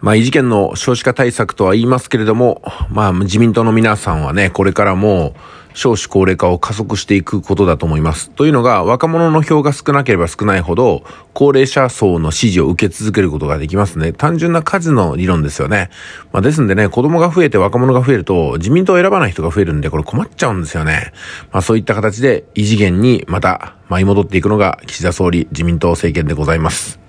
まあ、異次元の少子化対策とは言いますけれども、まあ、自民党の皆さんはね、これからも少子高齢化を加速していくことだと思います。というのが、若者の票が少なければ少ないほど、高齢者層の支持を受け続けることができますね。単純な数の理論ですよね。まあ、ですんでね、子供が増えて若者が増えると、自民党を選ばない人が増えるんで、これ困っちゃうんですよね。まあ、そういった形で、異次元にまた舞い戻っていくのが、岸田総理、自民党政権でございます。